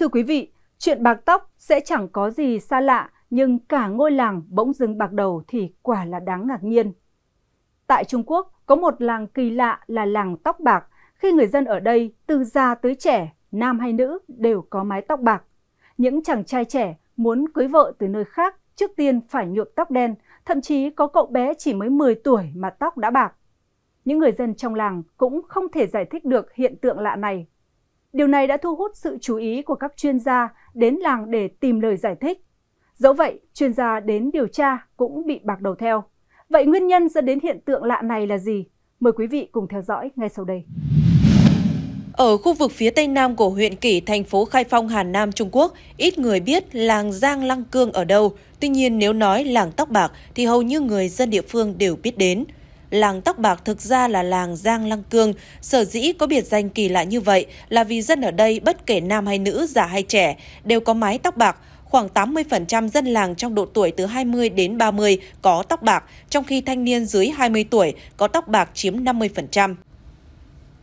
Thưa quý vị, chuyện bạc tóc sẽ chẳng có gì xa lạ, nhưng cả ngôi làng bỗng dưng bạc đầu thì quả là đáng ngạc nhiên. Tại Trung Quốc, có một làng kỳ lạ là làng tóc bạc, khi người dân ở đây từ già tới trẻ, nam hay nữ đều có mái tóc bạc. Những chàng trai trẻ muốn cưới vợ từ nơi khác trước tiên phải nhuộm tóc đen, thậm chí có cậu bé chỉ mới 10 tuổi mà tóc đã bạc. Những người dân trong làng cũng không thể giải thích được hiện tượng lạ này Điều này đã thu hút sự chú ý của các chuyên gia đến làng để tìm lời giải thích. Dẫu vậy, chuyên gia đến điều tra cũng bị bạc đầu theo. Vậy nguyên nhân dẫn đến hiện tượng lạ này là gì? Mời quý vị cùng theo dõi ngay sau đây. Ở khu vực phía tây nam của huyện Kỷ, thành phố Khai Phong, Hà Nam, Trung Quốc, ít người biết làng Giang Lăng Cương ở đâu. Tuy nhiên nếu nói làng Tóc Bạc thì hầu như người dân địa phương đều biết đến – làng Tóc Bạc thực ra là làng Giang Lăng Cương. Sở dĩ có biệt danh kỳ lạ như vậy là vì dân ở đây bất kể nam hay nữ, già hay trẻ đều có mái tóc bạc. Khoảng 80% dân làng trong độ tuổi từ 20 đến 30 có tóc bạc, trong khi thanh niên dưới 20 tuổi có tóc bạc chiếm 50%.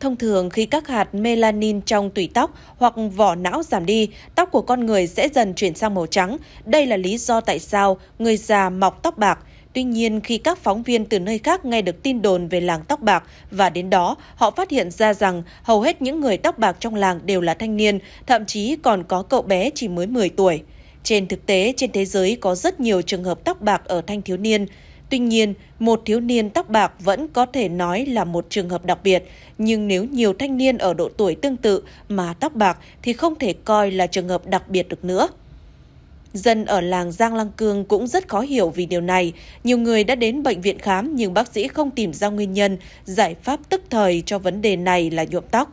Thông thường khi các hạt melanin trong tủy tóc hoặc vỏ não giảm đi, tóc của con người sẽ dần chuyển sang màu trắng. Đây là lý do tại sao người già mọc tóc bạc. Tuy nhiên, khi các phóng viên từ nơi khác nghe được tin đồn về làng tóc bạc và đến đó, họ phát hiện ra rằng hầu hết những người tóc bạc trong làng đều là thanh niên, thậm chí còn có cậu bé chỉ mới 10 tuổi. Trên thực tế, trên thế giới có rất nhiều trường hợp tóc bạc ở thanh thiếu niên. Tuy nhiên, một thiếu niên tóc bạc vẫn có thể nói là một trường hợp đặc biệt, nhưng nếu nhiều thanh niên ở độ tuổi tương tự mà tóc bạc thì không thể coi là trường hợp đặc biệt được nữa. Dân ở làng Giang Lăng Cương cũng rất khó hiểu vì điều này. Nhiều người đã đến bệnh viện khám nhưng bác sĩ không tìm ra nguyên nhân, giải pháp tức thời cho vấn đề này là nhuộm tóc.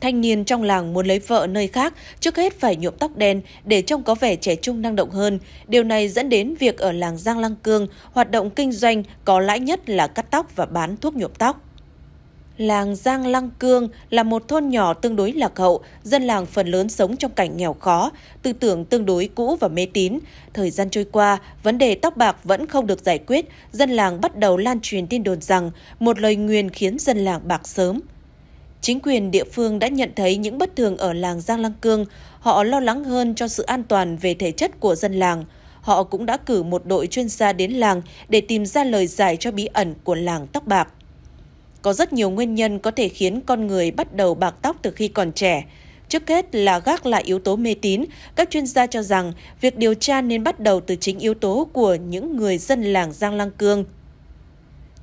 Thanh niên trong làng muốn lấy vợ nơi khác, trước hết phải nhuộm tóc đen để trông có vẻ trẻ trung năng động hơn. Điều này dẫn đến việc ở làng Giang Lăng Cương, hoạt động kinh doanh có lãi nhất là cắt tóc và bán thuốc nhuộm tóc. Làng Giang Lăng Cương là một thôn nhỏ tương đối lạc hậu, dân làng phần lớn sống trong cảnh nghèo khó, tư tưởng tương đối cũ và mê tín. Thời gian trôi qua, vấn đề tóc bạc vẫn không được giải quyết, dân làng bắt đầu lan truyền tin đồn rằng một lời nguyền khiến dân làng bạc sớm. Chính quyền địa phương đã nhận thấy những bất thường ở làng Giang Lăng Cương, họ lo lắng hơn cho sự an toàn về thể chất của dân làng. Họ cũng đã cử một đội chuyên gia đến làng để tìm ra lời giải cho bí ẩn của làng tóc bạc. Có rất nhiều nguyên nhân có thể khiến con người bắt đầu bạc tóc từ khi còn trẻ. Trước hết là gác lại yếu tố mê tín, các chuyên gia cho rằng việc điều tra nên bắt đầu từ chính yếu tố của những người dân làng Giang Lăng Cương.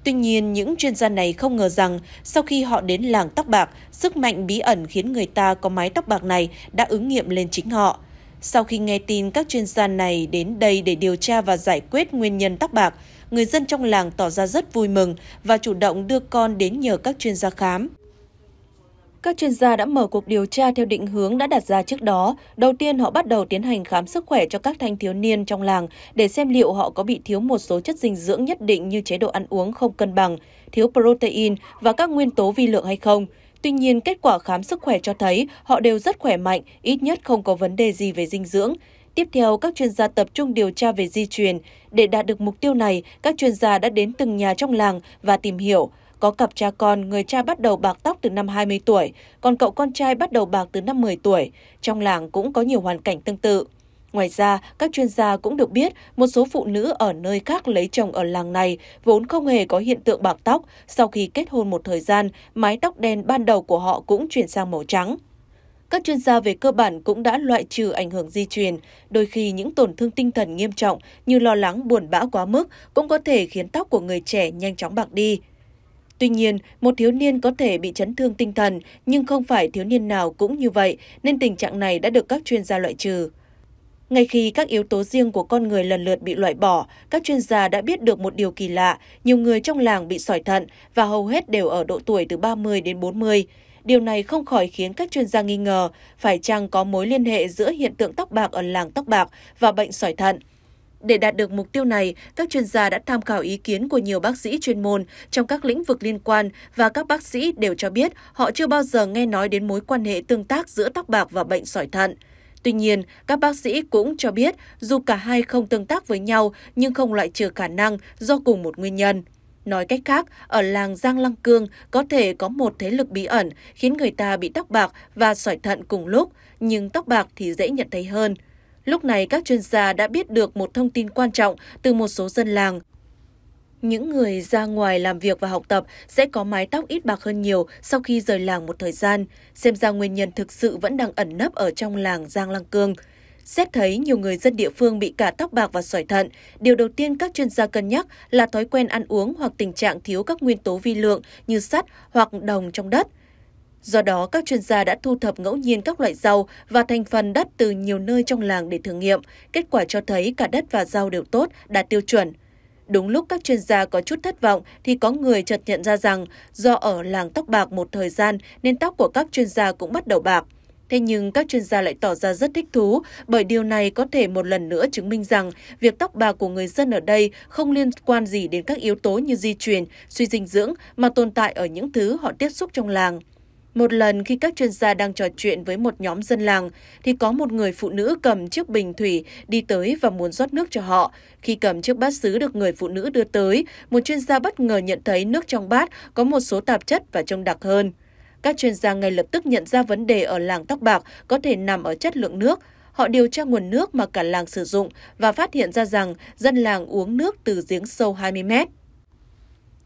Tuy nhiên, những chuyên gia này không ngờ rằng sau khi họ đến làng tóc bạc, sức mạnh bí ẩn khiến người ta có mái tóc bạc này đã ứng nghiệm lên chính họ. Sau khi nghe tin các chuyên gia này đến đây để điều tra và giải quyết nguyên nhân tóc bạc, người dân trong làng tỏ ra rất vui mừng và chủ động đưa con đến nhờ các chuyên gia khám. Các chuyên gia đã mở cuộc điều tra theo định hướng đã đặt ra trước đó. Đầu tiên, họ bắt đầu tiến hành khám sức khỏe cho các thanh thiếu niên trong làng để xem liệu họ có bị thiếu một số chất dinh dưỡng nhất định như chế độ ăn uống không cân bằng, thiếu protein và các nguyên tố vi lượng hay không. Tuy nhiên, kết quả khám sức khỏe cho thấy họ đều rất khỏe mạnh, ít nhất không có vấn đề gì về dinh dưỡng. Tiếp theo, các chuyên gia tập trung điều tra về di truyền. Để đạt được mục tiêu này, các chuyên gia đã đến từng nhà trong làng và tìm hiểu. Có cặp cha con, người cha bắt đầu bạc tóc từ năm 20 tuổi, còn cậu con trai bắt đầu bạc từ năm 10 tuổi. Trong làng cũng có nhiều hoàn cảnh tương tự. Ngoài ra, các chuyên gia cũng được biết một số phụ nữ ở nơi khác lấy chồng ở làng này vốn không hề có hiện tượng bạc tóc. Sau khi kết hôn một thời gian, mái tóc đen ban đầu của họ cũng chuyển sang màu trắng các chuyên gia về cơ bản cũng đã loại trừ ảnh hưởng di truyền. Đôi khi những tổn thương tinh thần nghiêm trọng như lo lắng buồn bã quá mức cũng có thể khiến tóc của người trẻ nhanh chóng bạc đi. Tuy nhiên, một thiếu niên có thể bị chấn thương tinh thần nhưng không phải thiếu niên nào cũng như vậy nên tình trạng này đã được các chuyên gia loại trừ. Ngay khi các yếu tố riêng của con người lần lượt bị loại bỏ, các chuyên gia đã biết được một điều kỳ lạ, nhiều người trong làng bị sỏi thận và hầu hết đều ở độ tuổi từ 30 đến 40. Điều này không khỏi khiến các chuyên gia nghi ngờ phải chăng có mối liên hệ giữa hiện tượng tóc bạc ở làng tóc bạc và bệnh sỏi thận. Để đạt được mục tiêu này, các chuyên gia đã tham khảo ý kiến của nhiều bác sĩ chuyên môn trong các lĩnh vực liên quan và các bác sĩ đều cho biết họ chưa bao giờ nghe nói đến mối quan hệ tương tác giữa tóc bạc và bệnh sỏi thận. Tuy nhiên, các bác sĩ cũng cho biết dù cả hai không tương tác với nhau nhưng không loại trừ khả năng do cùng một nguyên nhân. Nói cách khác, ở làng Giang Lăng Cương có thể có một thế lực bí ẩn khiến người ta bị tóc bạc và sỏi thận cùng lúc, nhưng tóc bạc thì dễ nhận thấy hơn. Lúc này các chuyên gia đã biết được một thông tin quan trọng từ một số dân làng. Những người ra ngoài làm việc và học tập sẽ có mái tóc ít bạc hơn nhiều sau khi rời làng một thời gian, xem ra nguyên nhân thực sự vẫn đang ẩn nấp ở trong làng Giang Lăng Cương – Xét thấy nhiều người dân địa phương bị cả tóc bạc và sỏi thận, điều đầu tiên các chuyên gia cân nhắc là thói quen ăn uống hoặc tình trạng thiếu các nguyên tố vi lượng như sắt hoặc đồng trong đất. Do đó, các chuyên gia đã thu thập ngẫu nhiên các loại rau và thành phần đất từ nhiều nơi trong làng để thử nghiệm. Kết quả cho thấy cả đất và rau đều tốt, đạt tiêu chuẩn. Đúng lúc các chuyên gia có chút thất vọng thì có người chợt nhận ra rằng do ở làng tóc bạc một thời gian nên tóc của các chuyên gia cũng bắt đầu bạc. Thế nhưng các chuyên gia lại tỏ ra rất thích thú bởi điều này có thể một lần nữa chứng minh rằng việc tóc bạc của người dân ở đây không liên quan gì đến các yếu tố như di truyền, suy dinh dưỡng mà tồn tại ở những thứ họ tiếp xúc trong làng. Một lần khi các chuyên gia đang trò chuyện với một nhóm dân làng, thì có một người phụ nữ cầm chiếc bình thủy đi tới và muốn rót nước cho họ. Khi cầm chiếc bát sứ được người phụ nữ đưa tới, một chuyên gia bất ngờ nhận thấy nước trong bát có một số tạp chất và trông đặc hơn. Các chuyên gia ngay lập tức nhận ra vấn đề ở làng tóc bạc có thể nằm ở chất lượng nước. Họ điều tra nguồn nước mà cả làng sử dụng và phát hiện ra rằng dân làng uống nước từ giếng sâu 20 mét.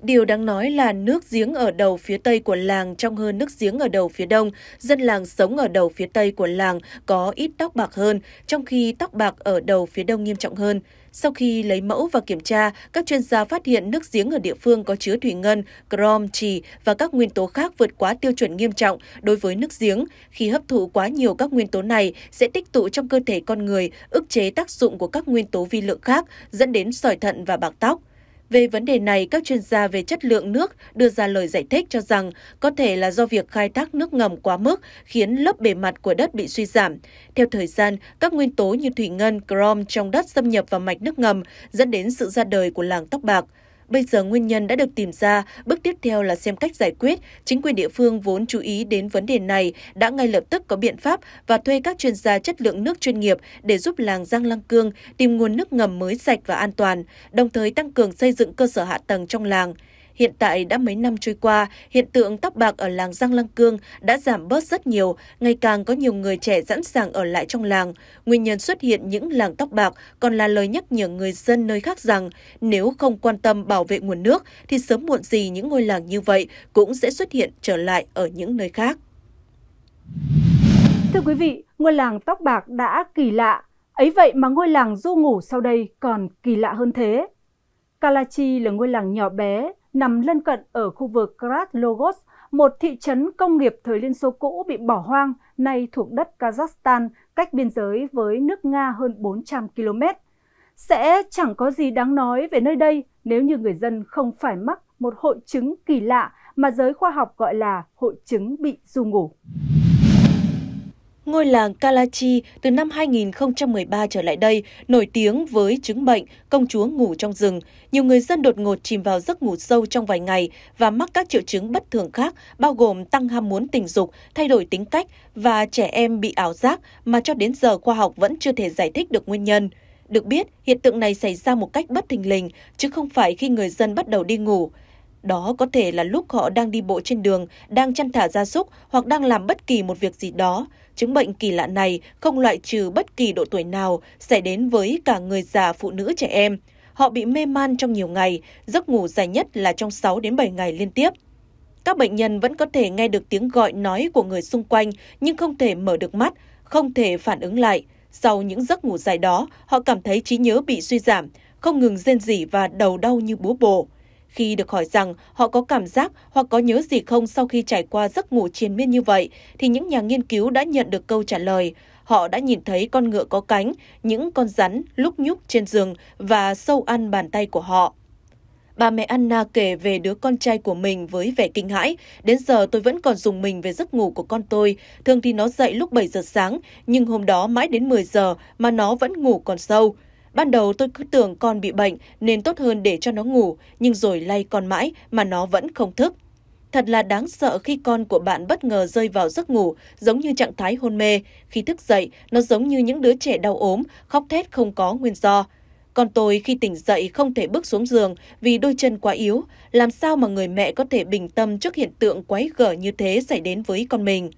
Điều đáng nói là nước giếng ở đầu phía tây của làng trong hơn nước giếng ở đầu phía đông, dân làng sống ở đầu phía tây của làng có ít tóc bạc hơn, trong khi tóc bạc ở đầu phía đông nghiêm trọng hơn. Sau khi lấy mẫu và kiểm tra, các chuyên gia phát hiện nước giếng ở địa phương có chứa thủy ngân, crom, trì và các nguyên tố khác vượt quá tiêu chuẩn nghiêm trọng đối với nước giếng. Khi hấp thụ quá nhiều các nguyên tố này sẽ tích tụ trong cơ thể con người, ức chế tác dụng của các nguyên tố vi lượng khác, dẫn đến sỏi thận và bạc tóc. Về vấn đề này, các chuyên gia về chất lượng nước đưa ra lời giải thích cho rằng có thể là do việc khai thác nước ngầm quá mức khiến lớp bề mặt của đất bị suy giảm. Theo thời gian, các nguyên tố như thủy ngân, crom trong đất xâm nhập vào mạch nước ngầm dẫn đến sự ra đời của làng tóc bạc. Bây giờ nguyên nhân đã được tìm ra, bước tiếp theo là xem cách giải quyết. Chính quyền địa phương vốn chú ý đến vấn đề này đã ngay lập tức có biện pháp và thuê các chuyên gia chất lượng nước chuyên nghiệp để giúp làng Giang Lăng Cương tìm nguồn nước ngầm mới sạch và an toàn, đồng thời tăng cường xây dựng cơ sở hạ tầng trong làng. Hiện tại đã mấy năm trôi qua, hiện tượng tóc bạc ở làng Giang Lăng Cương đã giảm bớt rất nhiều, ngày càng có nhiều người trẻ sẵn sàng ở lại trong làng. Nguyên nhân xuất hiện những làng tóc bạc còn là lời nhắc nhở người dân nơi khác rằng nếu không quan tâm bảo vệ nguồn nước thì sớm muộn gì những ngôi làng như vậy cũng sẽ xuất hiện trở lại ở những nơi khác. Thưa quý vị, ngôi làng tóc bạc đã kỳ lạ, ấy vậy mà ngôi làng du ngủ sau đây còn kỳ lạ hơn thế. Kalachi là ngôi làng nhỏ bé, nằm lân cận ở khu vực Kraslogos, một thị trấn công nghiệp thời Liên Xô cũ bị bỏ hoang, nay thuộc đất Kazakhstan, cách biên giới với nước Nga hơn 400 km. Sẽ chẳng có gì đáng nói về nơi đây nếu như người dân không phải mắc một hội chứng kỳ lạ mà giới khoa học gọi là hội chứng bị du ngủ ngôi làng Kalachi từ năm 2013 trở lại đây nổi tiếng với chứng bệnh công chúa ngủ trong rừng. Nhiều người dân đột ngột chìm vào giấc ngủ sâu trong vài ngày và mắc các triệu chứng bất thường khác bao gồm tăng ham muốn tình dục, thay đổi tính cách và trẻ em bị ảo giác mà cho đến giờ khoa học vẫn chưa thể giải thích được nguyên nhân. Được biết, hiện tượng này xảy ra một cách bất thình lình chứ không phải khi người dân bắt đầu đi ngủ. Đó có thể là lúc họ đang đi bộ trên đường, đang chăn thả gia súc hoặc đang làm bất kỳ một việc gì đó. Chứng bệnh kỳ lạ này không loại trừ bất kỳ độ tuổi nào xảy đến với cả người già, phụ nữ, trẻ em. Họ bị mê man trong nhiều ngày, giấc ngủ dài nhất là trong 6 đến 7 ngày liên tiếp. Các bệnh nhân vẫn có thể nghe được tiếng gọi nói của người xung quanh nhưng không thể mở được mắt, không thể phản ứng lại. Sau những giấc ngủ dài đó, họ cảm thấy trí nhớ bị suy giảm, không ngừng rên rỉ và đầu đau như búa bổ. Khi được hỏi rằng họ có cảm giác hoặc có nhớ gì không sau khi trải qua giấc ngủ triền miên như vậy, thì những nhà nghiên cứu đã nhận được câu trả lời. Họ đã nhìn thấy con ngựa có cánh, những con rắn lúc nhúc trên giường và sâu ăn bàn tay của họ. Bà mẹ Anna kể về đứa con trai của mình với vẻ kinh hãi. Đến giờ tôi vẫn còn dùng mình về giấc ngủ của con tôi. Thường thì nó dậy lúc 7 giờ sáng, nhưng hôm đó mãi đến 10 giờ mà nó vẫn ngủ còn sâu. Ban đầu tôi cứ tưởng con bị bệnh nên tốt hơn để cho nó ngủ, nhưng rồi lay con mãi mà nó vẫn không thức. Thật là đáng sợ khi con của bạn bất ngờ rơi vào giấc ngủ, giống như trạng thái hôn mê. Khi thức dậy, nó giống như những đứa trẻ đau ốm, khóc thét không có nguyên do. con tôi khi tỉnh dậy không thể bước xuống giường vì đôi chân quá yếu. Làm sao mà người mẹ có thể bình tâm trước hiện tượng quái gở như thế xảy đến với con mình?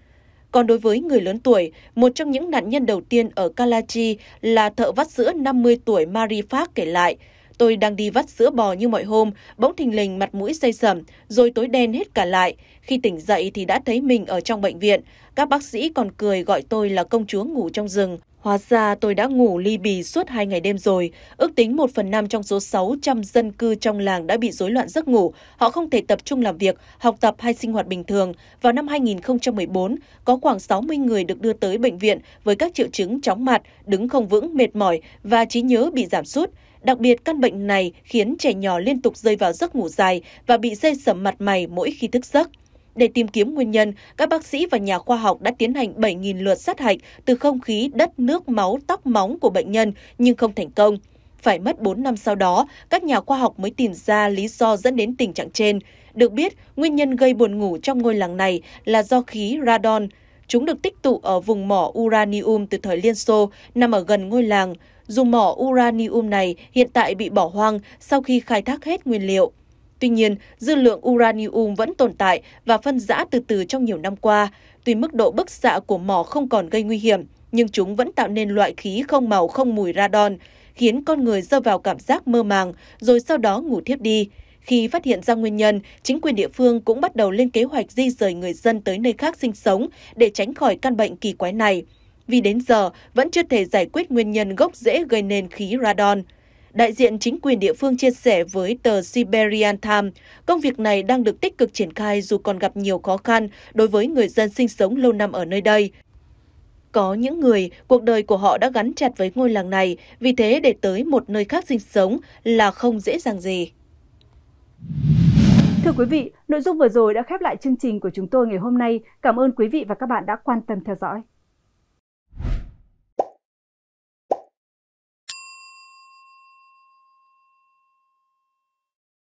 Còn đối với người lớn tuổi, một trong những nạn nhân đầu tiên ở Kalachi là thợ vắt sữa 50 tuổi Marie Park kể lại, Tôi đang đi vắt sữa bò như mọi hôm, bỗng thình lình mặt mũi say sẩm, rồi tối đen hết cả lại. Khi tỉnh dậy thì đã thấy mình ở trong bệnh viện. Các bác sĩ còn cười gọi tôi là công chúa ngủ trong rừng. Hóa ra tôi đã ngủ ly bì suốt hai ngày đêm rồi. Ước tính một phần năm trong số 600 dân cư trong làng đã bị rối loạn giấc ngủ. Họ không thể tập trung làm việc, học tập hay sinh hoạt bình thường. Vào năm 2014, có khoảng 60 người được đưa tới bệnh viện với các triệu chứng chóng mặt, đứng không vững, mệt mỏi và trí nhớ bị giảm sút. Đặc biệt, căn bệnh này khiến trẻ nhỏ liên tục rơi vào giấc ngủ dài và bị dây sầm mặt mày mỗi khi thức giấc. Để tìm kiếm nguyên nhân, các bác sĩ và nhà khoa học đã tiến hành 7.000 lượt sát hạch từ không khí, đất, nước, máu, tóc móng của bệnh nhân nhưng không thành công. Phải mất 4 năm sau đó, các nhà khoa học mới tìm ra lý do dẫn đến tình trạng trên. Được biết, nguyên nhân gây buồn ngủ trong ngôi làng này là do khí radon. Chúng được tích tụ ở vùng mỏ uranium từ thời Liên Xô, nằm ở gần ngôi làng. Dù mỏ uranium này hiện tại bị bỏ hoang sau khi khai thác hết nguyên liệu. Tuy nhiên, dư lượng uranium vẫn tồn tại và phân rã từ từ trong nhiều năm qua. Tuy mức độ bức xạ của mỏ không còn gây nguy hiểm, nhưng chúng vẫn tạo nên loại khí không màu không mùi radon, khiến con người rơi vào cảm giác mơ màng, rồi sau đó ngủ thiếp đi. Khi phát hiện ra nguyên nhân, chính quyền địa phương cũng bắt đầu lên kế hoạch di rời người dân tới nơi khác sinh sống để tránh khỏi căn bệnh kỳ quái này. Vì đến giờ vẫn chưa thể giải quyết nguyên nhân gốc rễ gây nên khí radon. Đại diện chính quyền địa phương chia sẻ với tờ Siberian Times, công việc này đang được tích cực triển khai dù còn gặp nhiều khó khăn đối với người dân sinh sống lâu năm ở nơi đây. Có những người, cuộc đời của họ đã gắn chặt với ngôi làng này, vì thế để tới một nơi khác sinh sống là không dễ dàng gì. Thưa quý vị, nội dung vừa rồi đã khép lại chương trình của chúng tôi ngày hôm nay. Cảm ơn quý vị và các bạn đã quan tâm theo dõi.